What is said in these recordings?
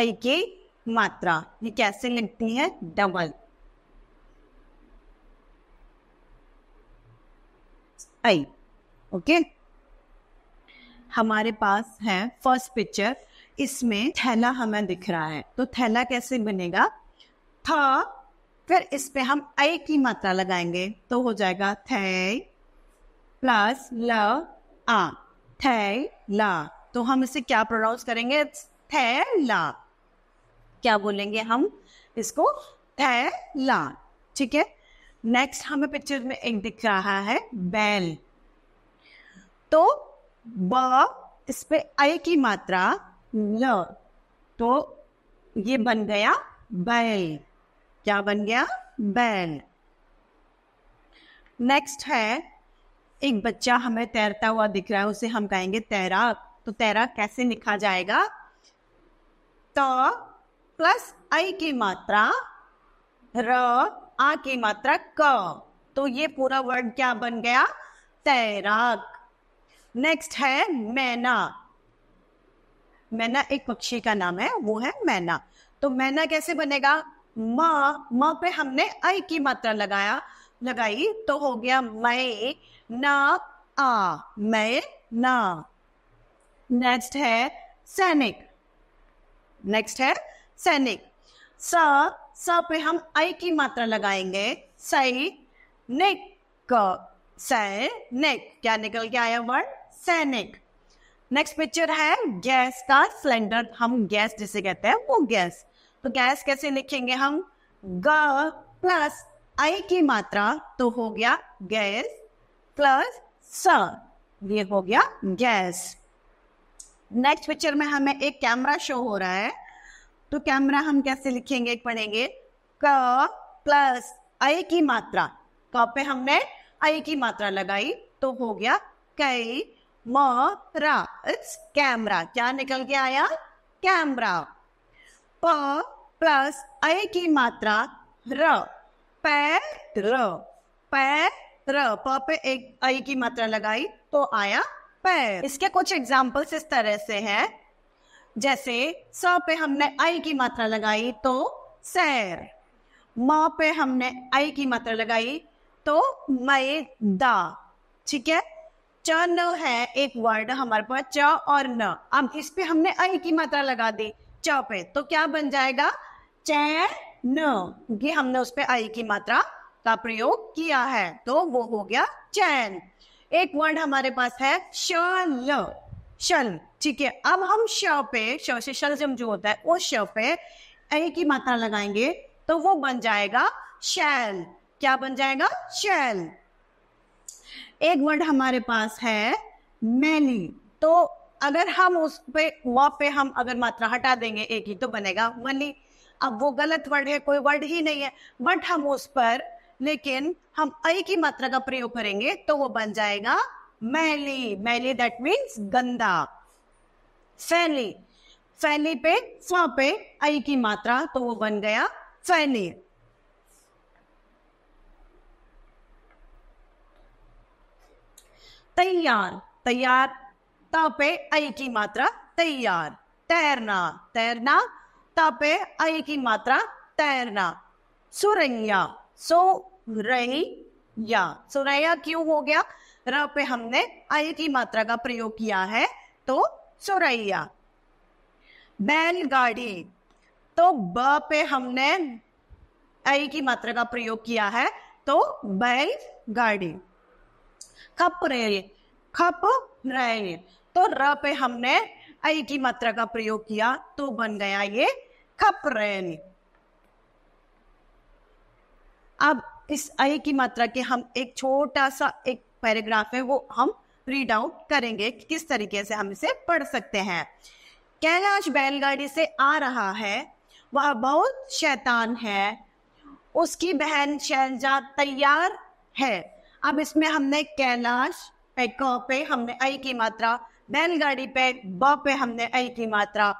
आई की मात्रा ये कैसे लिखती है डबल आई ओके हमारे पास है फर्स्ट पिक्चर इसमें थैला हमें दिख रहा है तो थैला कैसे बनेगा था फिर इस पे हम आई की मात्रा लगाएंगे तो हो जाएगा थे प्लस ल आ थे ला तो हम इसे क्या प्रोनाउंस करेंगे थे ला क्या बोलेंगे हम इसको थैला ठीक है नेक्स्ट हमें पिक्चर में एक दिख रहा है बैल तो ब इस पे अय की मात्रा ल तो ये बन गया बैल क्या बन गया बैल नेक्स्ट है एक बच्चा हमें तैरता हुआ दिख रहा है उसे हम कहेंगे तैराक तो तैराक कैसे लिखा जाएगा त प्लस आई की मात्रा र आ की मात्रा क तो ये पूरा वर्ड क्या बन गया तैराक नेक्स्ट है मैना मैना एक पक्षी का नाम है वो है मैना तो मैना कैसे बनेगा म म पे हमने आई की मात्रा लगाया लगाई तो हो गया मै ना आ मै ना नेक्स्ट है सैनिक नेक्स्ट है सैनिक स स पे हम आई की मात्रा लगाएंगे सैनिक सैनिक क्या निकल के आया वर्ड सैनिक नेक्स्ट पिक्चर है गैस का सिलेंडर हम गैस जिसे कहते हैं वो गैस तो गैस कैसे लिखेंगे हम ग प्लस आई की मात्रा तो हो गया गैस प्लस स ये हो गया गैस नेक्स्ट पिक्चर में हमें एक कैमरा शो हो रहा है तो कैमरा हम कैसे लिखेंगे पढ़ेंगे क प्लस अय की मात्रा क पे हमने अय की मात्रा लगाई तो हो गया कई मरा इट्स कैमरा क्या निकल के आया कैमरा प प्लस अय की मात्रा र पैर पैर प पे एक अय की मात्रा लगाई तो आया पैर इसके कुछ एग्जाम्पल्स इस तरह से हैं जैसे स पे हमने आई की मात्रा लगाई तो सैर म पे हमने आई की मात्रा लगाई तो मय ठीक है च न है एक वर्ड हमारे पास च और न अब इस पे हमने अ की मात्रा लगा दी च पे तो क्या बन जाएगा चैन न ये हमने उस पे अ की मात्रा का प्रयोग किया है तो वो हो गया चैन एक वर्ड हमारे पास है श शल ठीक है अब हम शव पे शव से शलजम जो होता है वो शव पे ए की मात्रा लगाएंगे तो वो बन जाएगा शैल क्या बन जाएगा शैल एक वर्ड हमारे पास है मैली तो अगर हम उस पे व पे हम अगर मात्रा हटा देंगे एक ही तो बनेगा मनी अब वो गलत वर्ड है कोई वर्ड ही नहीं है बट हम उस पर लेकिन हम अ की मात्रा का प्रयोग करेंगे तो वो बन जाएगा मैली मैली दैट मीन्स गंदा फैली फैली पे स्व पे आई की मात्रा तो वो बन गया फैले तैयार तैयार त पे आई की मात्रा तैयार तैरना तैरना त पे आई की मात्रा तैरना सुरैया सो रही या सुरैया क्यों हो गया र पे हमने आय की मात्रा का प्रयोग किया है तो चौरैया बैलगाड़ी तो ब पे हमने आई की मात्रा का प्रयोग किया है तो बैल गाड़ी खप रे खप तो र पे हमने आई की मात्रा का प्रयोग किया तो बन गया ये खप अब इस आई की मात्रा के हम एक छोटा सा एक पैराग्राफ है वो हम रीड आउट करेंगे कि किस तरीके से हम इसे पढ़ सकते हैं कैलाश बैलगाड़ी से आ रहा है वह बहुत शैतान है उसकी बहन शहजाद तैयार है अब इसमें हमने कैलाश पे क पे हमने ऐ की मात्रा बैलगाड़ी पे ब पे हमने ऐ की मात्रा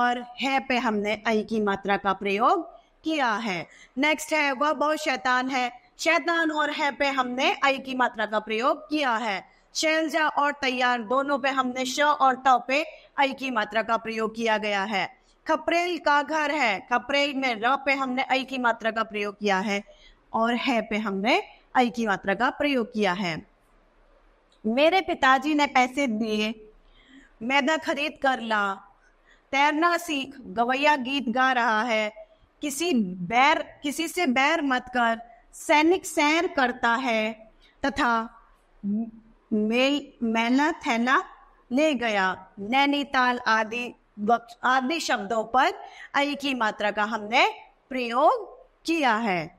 और है पे हमने ऐ की मात्रा का प्रयोग किया है नेक्स्ट है वह बहुत शैतान है शैतान और है पे हमने आई की मात्रा का प्रयोग किया है शैलजा और तैयार दोनों पे हमने श और त पे आई की मात्रा का प्रयोग किया गया है खपरेल का घर है खपरेल में र पे हमने आई की मात्रा का प्रयोग किया है और है पे हमने आई की मात्रा का प्रयोग किया है मेरे पिताजी ने पैसे दिए मैदा खरीद कर ला तैरना सीख गवैया गीत गा रहा है किसी बैर किसी से बैर मत कर सैनिक सैर करता है तथा मैनाथैना ले गया नैनीताल आदि आदि शब्दों पर एक की मात्रा का हमने प्रयोग किया है